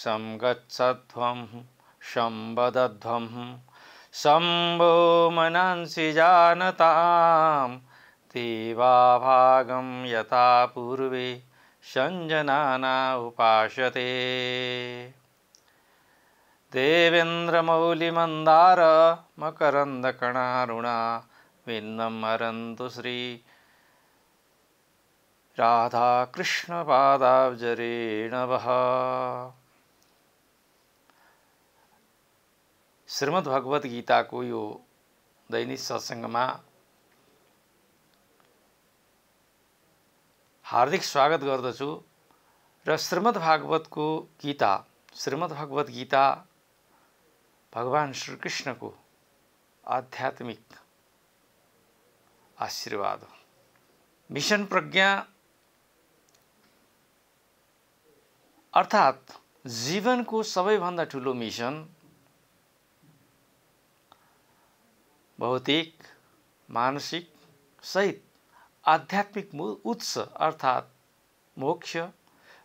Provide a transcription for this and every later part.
संगच्छ्वं शम्भो मनांसि जानतां देवाभागं यथा पूर्वे सञ्जनाना उपाशते देवेन्द्रमौलिमन्दार मकरन्दकणारुणा विन्दं हरन्तु श्री राधाकृष्णपादाब्जरेणवः श्रीमद्भगवत गीताको यो दैनिक सत्सङ्गमा हार्दिक स्वागत गर्दछु र श्रीमद्भागवतको गीता श्रीमद्भागवत गीता भगवान श्री कृष्ण को आध्यात्मिक आशीर्वाद मिशन प्रज्ञा अर्थात अर्थात् जीवनको सबैभन्दा ठुलो मिशन भौतिक मानसिक सहित आध्यात्मिक उत्स अर्थात मोक्ष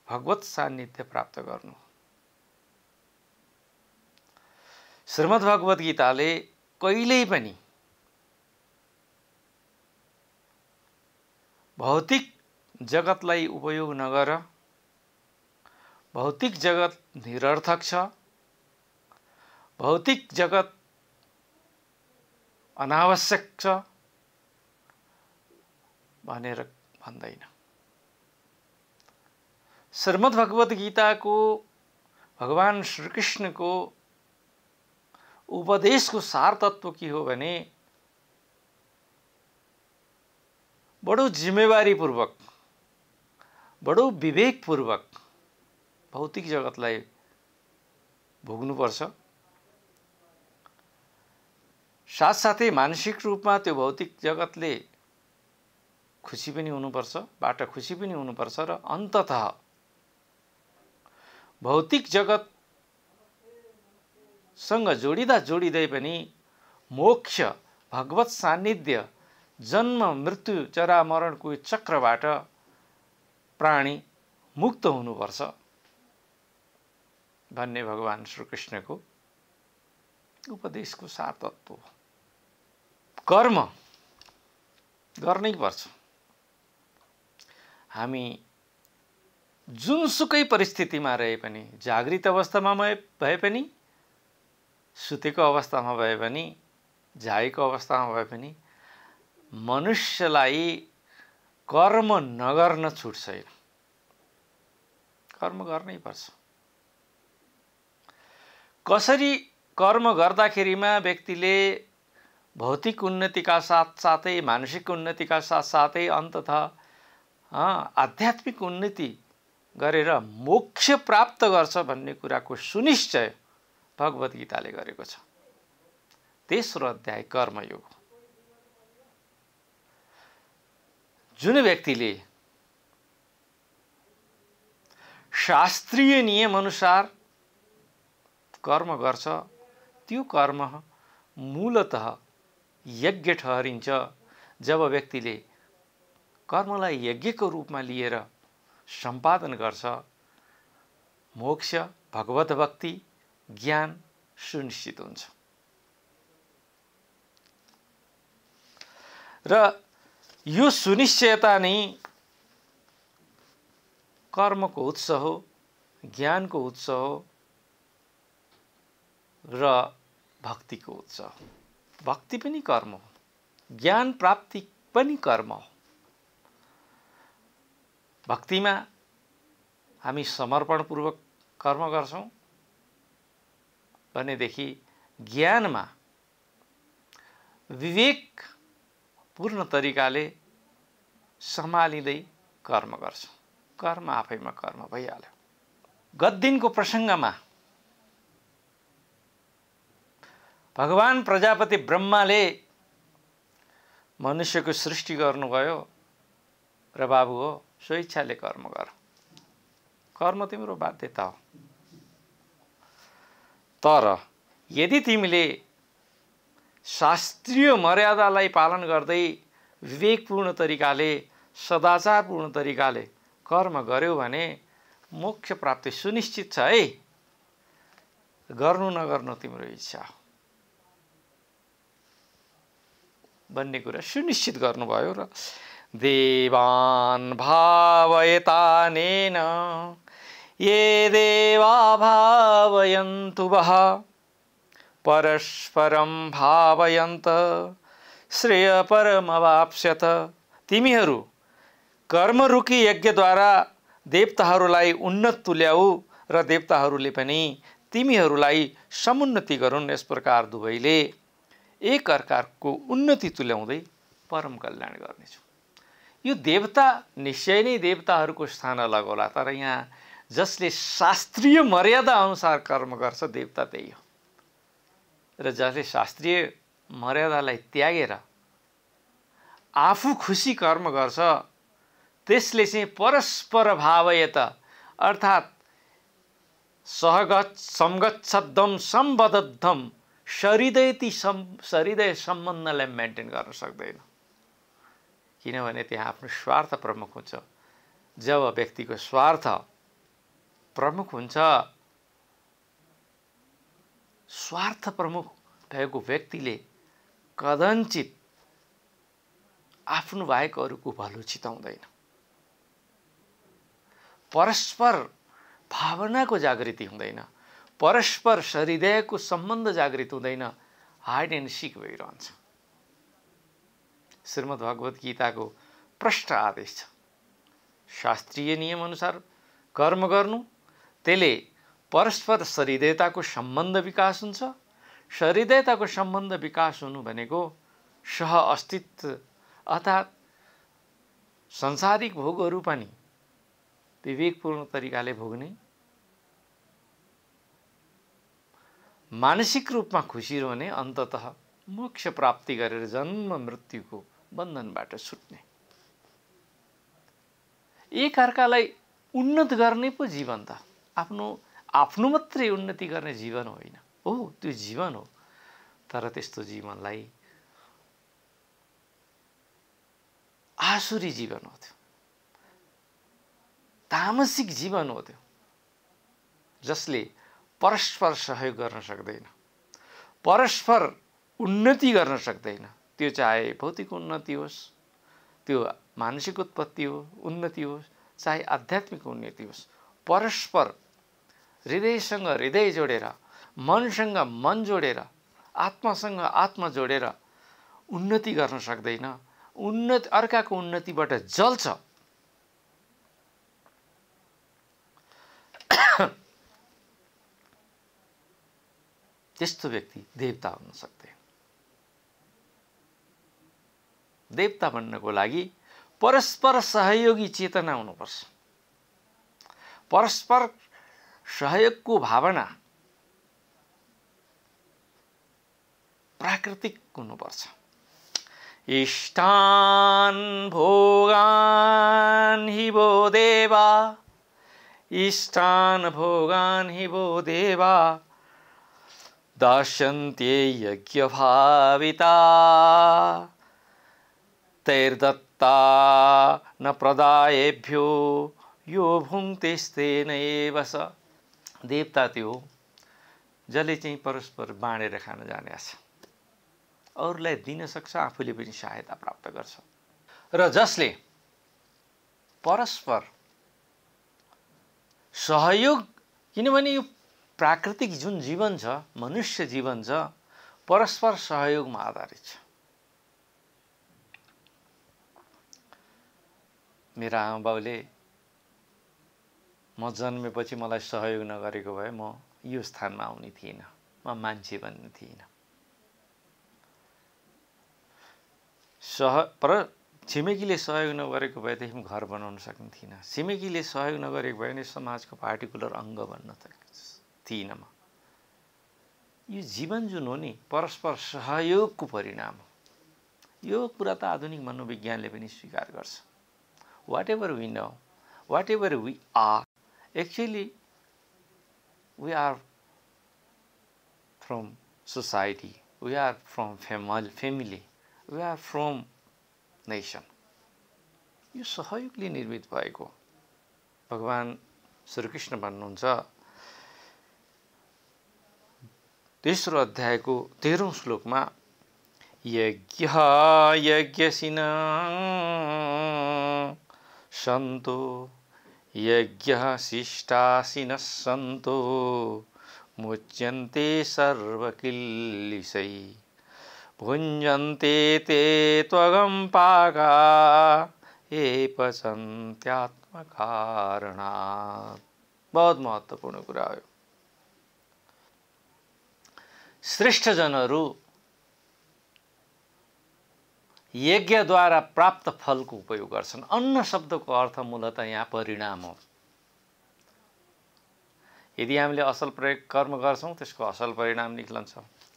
भगवत सान्निध्य प्राप्त गर्नु भगवद् गीताले कहिल्यै पनि भौतिक जगतलाई उपयोग नगर भौतिक जगत निरर्थक छ भौतिक जगत अनावश्यक छ भनेर भन्दैन भगवद् गीताको भगवान् श्रीकृष्णको उपदेशको सार तत्त्व के हो भने बडो जिम्मेवारीपूर्वक बडो विवेकपूर्वक भौतिक जगतलाई भोग्नुपर्छ साथसाथै मानसिक रूपमा त्यो भौतिक जगतले खुसी पनि हुनुपर्छ बाटो खुसी पनि हुनुपर्छ र अन्तत भौतिक जगत सँग जोडिँदा जोडिँदै पनि मोक्ष भगवत सान्निध्य जन्म मृत्यु चरामरणको मरणको चक्रबाट प्राणी मुक्त हुनुपर्छ भन्ने भगवान् श्रीकृष्णको उपदेशको सार तत्त्व कर्म गर्नै पर्छ हामी जुनसुकै परिस्थितिमा रहे पनि जागृत अवस्थामा भए पनि सुतेको अवस्थामा भए पनि झाएको अवस्थामा भए पनि मनुष्यलाई कर्म नगर्न छुट छैन कर्म गर्नै पर्छ कसरी कर्म गर्दाखेरिमा व्यक्तिले भौतिक उन्नतिका साथसाथै मानसिक उन्नतिका साथसाथै अन्तत आध्यात्मिक उन्नति गरेर मोक्ष प्राप्त गर्छ भन्ने कुराको सुनिश्चय भगवद् गीताले गरेको छ तेस्रो अध्याय कर्मयोग जुन व्यक्तिले शास्त्रीय नियमअनुसार कर्म गर्छ त्यो कर्म मूलत यज्ञ ठहरिन्छ जब व्यक्तिले कर्मलाई यज्ञको रूपमा लिएर सम्पादन गर्छ मोक्ष भगवत भक्ति ज्ञान सुनिश्चित हुन्छ र यो सुनिश्चयता नै कर्मको उत्स हो ज्ञानको उत्स हो र भक्तिको उत्स हो भक्ति पनि कर्म हो ज्ञान प्राप्ति पनि कर्म हो भक्तिमा हामी समर्पणपूर्वक कर्म गर्छौँ भनेदेखि ज्ञानमा पूर्ण तरिकाले सम्हालिँदै कर्म गर्छ कर्म आफैमा कर्म भइहाल्यो गत दिनको प्रसङ्गमा भगवान् प्रजापति ब्रह्माले मनुष्यको सृष्टि गर्नुभयो र बाबु हो स्वेच्छाले कर्म गर कर्म तिम्रो बाध्यता हो तर यदि तिमीले शास्त्रीय मर्यादालाई पालन गर्दै विवेकपूर्ण तरिकाले सदाचारपूर्ण तरिकाले कर्म गर्यो भने मोक्ष प्राप्ति सुनिश्चित छ है गर्नु नगर्नु तिम्रो इच्छा हो भन्ने कुरा सुनिश्चित गर्नुभयो र भावयता भावयतानेन ये देवा भावयन्तु वः परस्परं भावयन्त श्रेय परमवाप्स्यत तिमीहरू कर्मरूखी यज्ञद्वारा देवताहरूलाई उन्नत तुल्याऊ र देवताहरूले पनि तिमीहरूलाई समुन्नति गरून् यस प्रकार दुवैले एक अर्काको उन्नति तुल्याउँदै परम कल्याण गर्नेछु यो देवता निश्चय नै देवताहरूको स्थान अलग होला तर यहाँ जसले शास्त्रीय मर्यादा अनुसार कर्म गर्छ देवता त्यही हो र जसले शास्त्रीय मर्यादालाई त्यागेर आफू खुसी कर्म गर्छ त्यसले चाहिँ परस्पर भावयत अर्थात् सहगत संगत शब्दम सम्बद्धम ती सम् शरीरय सम्बन्धलाई मेन्टेन गर्न सक्दैन किनभने त्यहाँ आफ्नो स्वार्थ प्रमुख हुन्छ जब व्यक्तिको स्वार्थ प्रमुख हुन्छ स्वार्थ प्रमुख भएको व्यक्तिले कदनचित आफ्नो बाहेक भलो चिताउँदैन परस्पर भावनाको जागृति हुँदैन परस्पर हृदयको सम्बन्ध जागृत हुँदैन हार्ड एन्ड सिक भइरहन्छ श्रीमद् भगवत गीताको प्रष्ट आदेश छ शास्त्रीय नियमअनुसार कर्म गर्नु त्यसले परस्पर सरिदयताको सम्बन्ध विकास हुन्छ सरिदयताको सम्बन्ध विकास हुनु भनेको सह अस्तित्व अर्थात् संसारिक भोगहरू पनि विवेकपूर्ण तरिकाले भोग्ने मानसिक रूपमा खुसी रहने अन्तत मोक्ष प्राप्ति गरेर जन्म मृत्युको बन्धनबाट छुट्ने एकअर्कालाई उन्नत गर्ने पो जीवन त आफ्नो आफ्नो मात्रै उन्नति गर्ने जीवन होइन हो त्यो जीवन हो तर त्यस्तो जीवनलाई आसुरी जीवन हो त्यो तामसिक जीवन हो त्यो जसले परस्पर सहयोग गर्न सक्दैन परस्पर उन्नति गर्न सक्दैन त्यो चाहे भौतिक उन्नति होस् त्यो मानसिक उत्पत्ति हो उन्नति होस् चाहे आध्यात्मिक उन्नति होस् परस्पर हृदयसँग हृदय जोडेर मनसँग मन जोडेर आत्मासँग आत्मा जोडेर उन्नति गर्न सक्दैन उन्नत अर्काको उन्नतिबाट जल्छ त्यस्तो व्यक्ति देवता हुन सक्दैन देवता बन्नको लागि परस्पर सहयोगी चेतना हुनुपर्छ परस्पर सहयोगको भावना प्राकृतिक हुनुपर्छ इष्टान भोगान हिबो देवा इष्टान भोगान हिबो देवा यज्ञ भाविता तैर्दत्ता न प्रदायेभ्यो यो भुङ्क्तेस्तेन नैव स देवता त्यो जसले चाहिँ परस्पर बाँडेर खान जाने छ अरूलाई दिनसक्छ आफूले पनि सहायता प्राप्त गर्छ र जसले परस्पर सहयोग किनभने यो प्राकृतिक जुन जीवन छ मनुष्य जीवन छ परस्पर सहयोगमा आधारित छ मेरा आमाबाउले म जन्मेपछि मलाई सहयोग नगरेको भए म यो स्थानमा आउने थिइनँ म मान्छे भन्ने थिइनँ सह पर छिमेकीले सहयोग नगरेको भएदेखि घर बनाउन सक्ने थिइनँ छिमेकीले सहयोग नगरेको भए भने समाजको पार्टिकुलर अङ्ग बन्न थिइनँ म यो जीवन जुन हो नि परस्पर सहयोगको परिणाम हो यो कुरा त आधुनिक मनोविज्ञानले पनि स्वीकार गर्छ whatever we know whatever we are actually we are are society we are are from family, we are from nation यो सहयोगले निर्मित भएको भगवान् श्रीकृष्ण भन्नुहुन्छ तेस्रो अध्यायको तेह्रौँ श्लोकमा यज्ञ यज्ञसिन सन्तो ಯಜ್ಞ ಶಿಷ್ಟಾಸಿನಃ ಸಂತೋ ಮುಚ್ಯಂತೆ ಸರ್ವಕಿಲ್ಲಿಸೈ ಭುಂಜಂತೆ ತೇ ತ್ವಗಂ ಪಾಕ ಏ ಪಸಂತ್ಯಾತ್ಮ ಕಾರಣ ಬಹುತ್ ಮಹತ್ವಪೂರ್ಣ ಗುರು ಶ್ರೇಷ್ಠ ಜನರು यज्ञद्वारा प्राप्त फलको उपयोग गर्छन् अन्न शब्दको अर्थ मूलत यहाँ परिणाम हो यदि हामीले असल प्रयोग कर्म गर्छौँ त्यसको असल परिणाम निक्लन्छ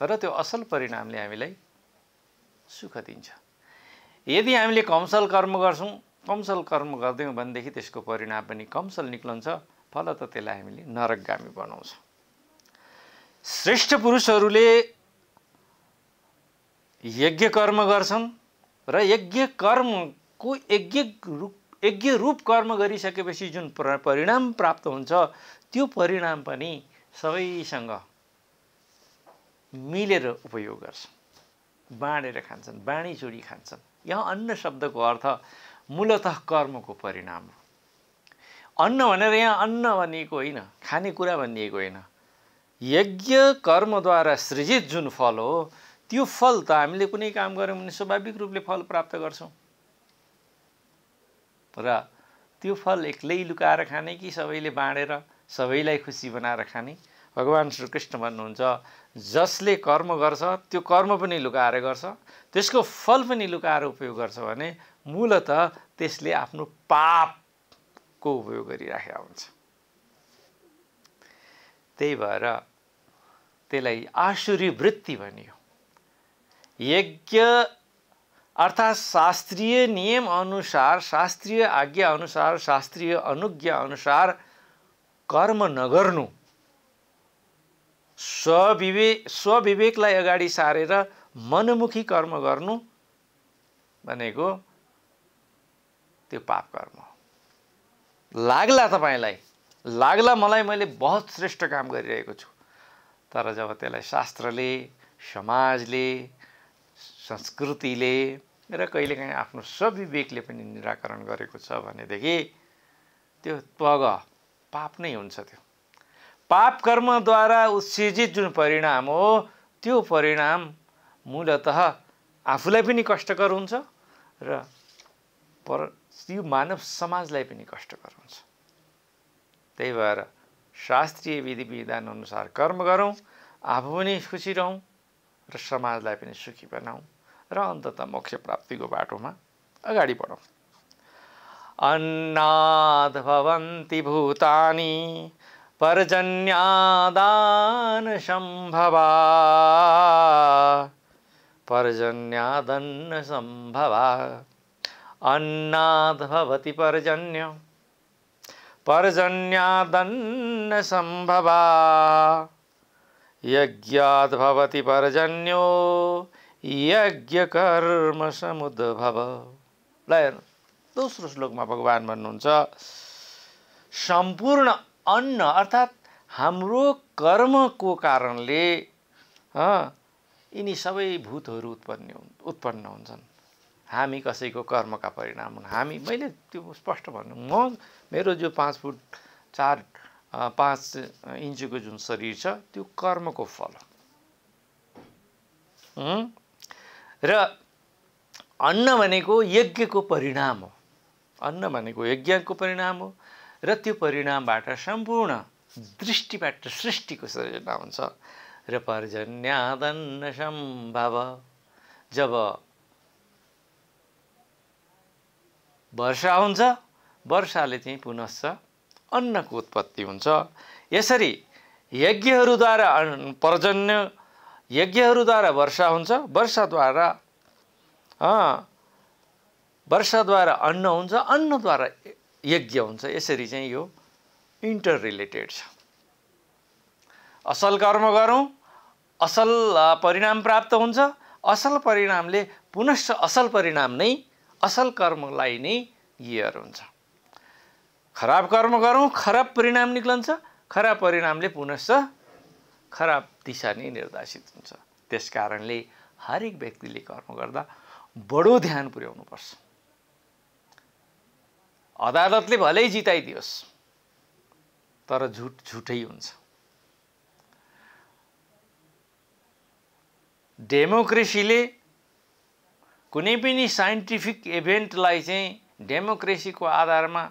र त्यो असल परिणामले हामीलाई सुख दिन्छ यदि हामीले कमसल कर्म गर्छौँ कमसल कर्म गर्दैनौँ भनेदेखि त्यसको परिणाम पनि कमसल निक्लन्छ फल त त्यसलाई हामीले नरकगामी बनाउँछ श्रेष्ठ पुरुषहरूले यज्ञ कर्म गर्छन् र यज्ञ कर्मको यज्ञ रूप यज्ञ रूप कर्म गरिसकेपछि जुन परिणाम प्राप्त हुन्छ त्यो परिणाम पनि सबैसँग मिलेर उपयोग गर्छन् बाँडेर खान्छन् चुडी खान्छन् यहाँ अन्न शब्दको अर्थ मूलत कर्मको परिणाम हो अन्न भनेर यहाँ अन्न भनिएको होइन खानेकुरा भनिएको होइन यज्ञ कर्मद्वारा सृजित जुन फल हो त्यो फल त हामीले कुनै काम गऱ्यौँ भने स्वाभाविक रूपले फल प्राप्त गर्छौँ र त्यो फल एक्लै लुकाएर खाने कि सबैले बाँडेर सबैलाई खुसी बनाएर खाने भगवान् श्रीकृष्ण भन्नुहुन्छ जसले कर्म गर्छ त्यो कर्म पनि लुकाएर गर्छ त्यसको फल पनि लुकाएर उपयोग गर्छ भने मूलत त्यसले आफ्नो पापको उपयोग गरिराखेका हुन्छ त्यही भएर त्यसलाई आसुरी वृत्ति भनियो यज्ञ अर्थात् शास्त्रीय नियम अनुसार शास्त्रीय आज्ञा अनुसार शास्त्रीय अनुसार कर्म नगर्नु स्वविवे स्वविवेकलाई अगाडि सारेर मनमुखी कर्म गर्नु भनेको त्यो पाप कर्म लाग्ला तपाईँलाई लाग्ला मलाई मैले बहुत श्रेष्ठ काम गरिरहेको छु तर जब त्यसलाई शास्त्रले समाजले संस्कृतिले र कहिलेकाहीँ आफ्नो स्वविवेकले पनि निराकरण गरेको छ भनेदेखि त्यो त्वग पाप नै हुन्छ त्यो पाप कर्मद्वारा उत्सेजित जुन परिणाम हो त्यो परिणाम मूलत आफूलाई पनि कष्टकर हुन्छ र पर यो मानव समाजलाई पनि कष्टकर हुन्छ त्यही भएर शास्त्रीय विधि विधानअनुसार कर्म गरौँ आफू पनि खुसी रहौँ र समाजलाई पनि सुखी बनाऊ र अन्तत मोक्ष प्राप्तिको बाटोमा अगाडि बढौँ अन्नाद भवन्ति भूतानी पर्जन्यादान संभवा पर्जन्यादन्न संभवा अन्नाद भवति पर्जन्य पर्जन्यादन्न सम्भवा यज्ञाद्भवति पर्जन्यो यज्ञ कर्म समुद्भव ल हेर्नु दोस्रो श्लोकमा भगवान् भन्नुहुन्छ सम्पूर्ण अन्न अर्थात् हाम्रो कर्मको कारणले यिनी सबै भूतहरू उत्पन्न उत्पन्न हुन्छन् हामी कसैको कर्मका परिणाम हुन् हामी मैले त्यो स्पष्ट भन्नु म मेरो जो पाँच फुट चार पाँच इन्चको जुन शरीर छ त्यो कर्मको फल र अन्न भनेको यज्ञको परिणाम हो अन्न भनेको यज्ञको परिणाम हो र त्यो परिणामबाट सम्पूर्ण दृष्टिबाट सृष्टिको सृजना हुन्छ र पर्जन्यादन्न सम्भव जब वर्षा हुन्छ वर्षाले चाहिँ पुनश्च अन्नको उत्पत्ति हुन्छ यसरी यज्ञहरूद्वारा पर्जन्य यज्ञहरूद्वारा वर्षा हुन्छ वर्षाद्वारा वर्षाद्वारा अन्न हुन्छ अन्नद्वारा यज्ञ हुन्छ यसरी चाहिँ यो इन्टर रिलेटेड छ असल कर्म गरौँ असल परिणाम प्राप्त हुन्छ असल परिणामले पुनश्च असल परिणाम नै असल कर्मलाई नै इयर हुन्छ खराब कर्म गरौँ खराब परिणाम निक्लन्छ खराब परिणामले पुनश्च खराब दिशा नै निर्देशित हुन्छ त्यस कारणले हरेक व्यक्तिले कर्म गर्दा बडो ध्यान पुर्याउनुपर्छ अदालतले भलै जिताइदियोस् तर झुट झुटै हुन्छ डेमोक्रेसीले कुनै पनि साइन्टिफिक इभेन्टलाई चाहिँ डेमोक्रेसीको आधारमा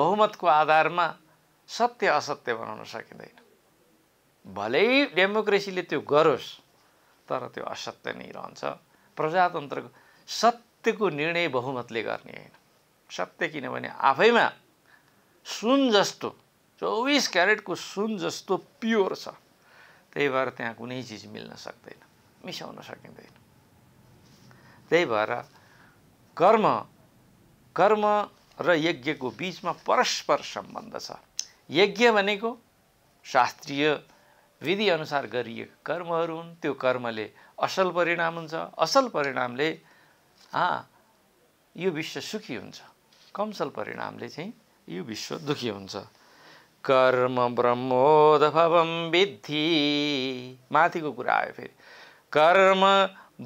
बहुमतको आधारमा सत्य असत्य बनाउन सकिँदैन भलै डेमोक्रेसीले त्यो गरोस् तर त्यो असत्य नै रहन्छ प्रजातन्त्रको सत्यको निर्णय बहुमतले गर्ने होइन सत्य किनभने आफैमा सुन जस्तो चौबिस क्यारेटको सुन जस्तो प्योर छ त्यही भएर त्यहाँ कुनै चिज मिल्न सक्दैन मिसाउन सकिँदैन त्यही भएर कर्म कर्म र यज्ञको बिचमा परस्पर सम्बन्ध छ यज्ञ भनेको शास्त्रीय विधि अनुसार गरिएको कर्महरू हुन् त्यो कर्मले असल परिणाम हुन्छ असल परिणामले आ यो विश्व सुखी हुन्छ कमसल परिणामले चाहिँ यो विश्व दुखी हुन्छ कर्म ब्रह्मोद्भवम विद्धि माथिको कुरा आयो फेरि कर्म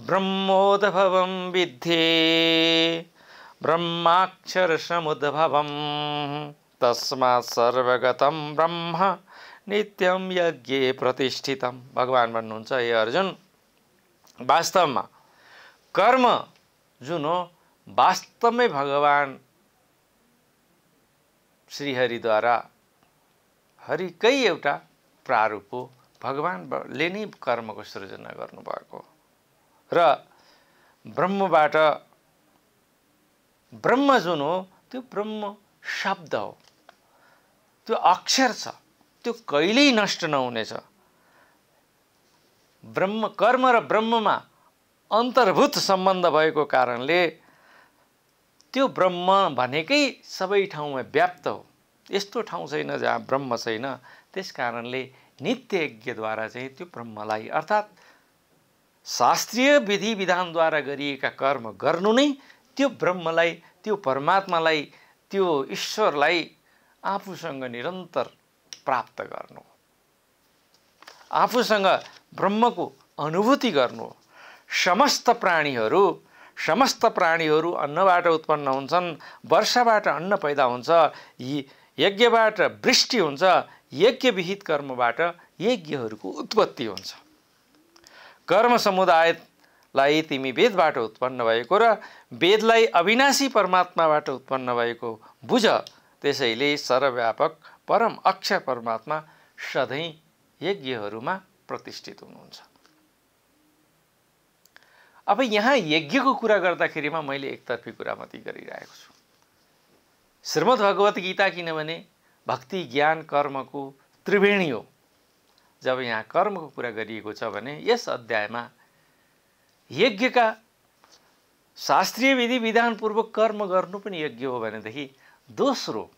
ब्रह्मोद्भवम विद्धि ब्रह्माक्षर समुद्भवम तस्मात् सर्वगतम ब्रह्म नित्यम यज्ञ प्रतिष्ठितम भगवान् भन्नुहुन्छ हे अर्जुन वास्तवमा कर्म जुन हो वास्तवमै भगवान् श्रीहरिद्वारा हरिकै एउटा प्रारूप हो भगवान्ले नै कर्मको सृजना गर्नुभएको र ब्रह्मबाट ब्रह्म जुन हो त्यो ब्रह्म शब्द हो त्यो अक्षर छ त्यो कहिल्यै नष्ट नहुनेछ ब्रह्म कर्म र ब्रह्ममा अन्तर्भूत सम्बन्ध भएको कारणले त्यो ब्रह्म भनेकै सबै ठाउँमा व्याप्त हो यस्तो ठाउँ छैन जहाँ ब्रह्म छैन त्यस कारणले नित्य यज्ञद्वारा चाहिँ त्यो ब्रह्मलाई अर्थात् शास्त्रीय विधि विधानद्वारा गरिएका कर्म गर्नु नै त्यो ब्रह्मलाई त्यो परमात्मालाई त्यो ईश्वरलाई आफूसँग निरन्तर प्राप्त गर्नु आफूसँग ब्रह्मको अनुभूति गर्नु समस्त प्राणीहरू समस्त प्राणीहरू अन्नबाट उत्पन्न हुन्छन् वर्षाबाट अन्न पैदा हुन्छ यज्ञबाट वृष्टि हुन्छ यज्ञविहित कर्मबाट यज्ञहरूको उत्पत्ति हुन्छ कर्म समुदायलाई तिमी वेदबाट उत्पन्न भएको र वेदलाई अविनाशी परमात्माबाट उत्पन्न भएको बुझ त्यसैले सर्वव्यापक परम अक्षय परमात्मा सधैँ यज्ञहरूमा प्रतिष्ठित हुनुहुन्छ अब यहाँ यज्ञको कुरा गर्दाखेरिमा मैले एकतर्फी कुरा मात्रै गरिरहेको छु श्रीमद् भगवत गीता किनभने भक्ति ज्ञान कर्मको त्रिवेणी हो जब यहाँ कर्मको कुरा गरिएको छ भने यस अध्यायमा यज्ञका शास्त्रीय विधि विधानपूर्वक कर्म गर्नु पनि यज्ञ हो भनेदेखि दोस्रो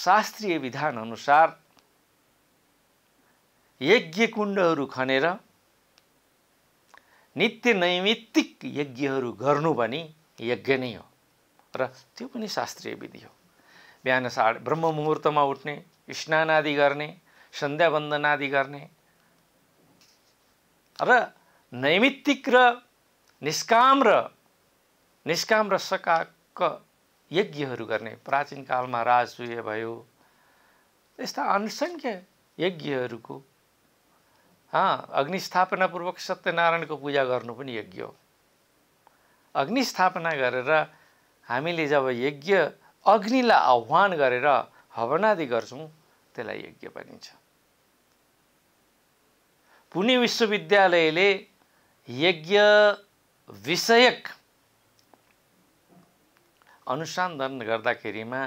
शास्त्रीय विधान अनुसार यज्ञ कुण्डहरू खनेर नित्य नैमित्तिक यज्ञहरू गर्नु भने यज्ञ नै हो र त्यो पनि शास्त्रीय विधि हो बिहान साढ ब्रह्म मुहुर्तमा उठ्ने स्नान आदि गर्ने सन्ध्या आदि गर्ने र नैमित्तिक र निष्काम र निष्काम र सकाक यज्ञहरू गर्ने प्राचीन कालमा राजसूय भयो यस्ता अनसङ्ख्य यज्ञहरूको अग्निस्थापनापूर्वक सत्यनारायणको पूजा गर्नु पनि यज्ञ हो अग्निस्थापना गरेर हामीले जब यज्ञ अग्निलाई आह्वान गरेर हवनादि गर्छौँ त्यसलाई यज्ञ भनिन्छ पुणे विश्वविद्यालयले यज्ञ विषयक अनुसन्धान गर्दाखेरिमा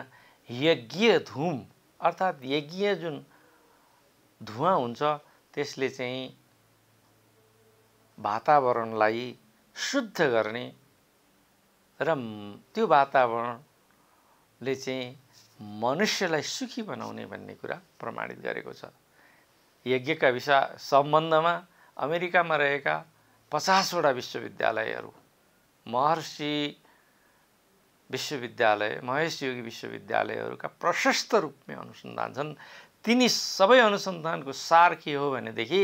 यज्ञ धुम अर्थात् यज्ञ जुन धुवा हुन्छ त्यसले चाहिँ वातावरणलाई शुद्ध गर्ने र त्यो वातावरणले चाहिँ मनुष्यलाई सुखी बनाउने भन्ने कुरा प्रमाणित गरेको छ यज्ञका विषय सम्बन्धमा अमेरिकामा रहेका पचासवटा विश्वविद्यालयहरू महर्षि विश्वविद्यालय महेश योगी विश्वविद्यालयहरूका प्रशस्त रूपमा अनुसन्धान छन् तिनी सबै अनुसन्धानको सार के हो भनेदेखि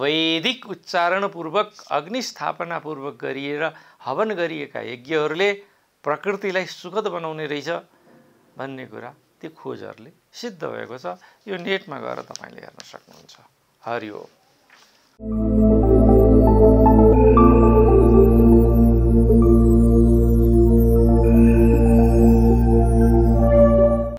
वैदिक उच्चारणपूर्वक अग्निस्थापनापूर्वक गरिएर हवन गरिएका यज्ञहरूले प्रकृतिलाई सुखद बनाउने रहेछ भन्ने कुरा ती खोजहरूले सिद्ध भएको छ यो नेटमा गएर तपाईँले हेर्न सक्नुहुन्छ हरिओम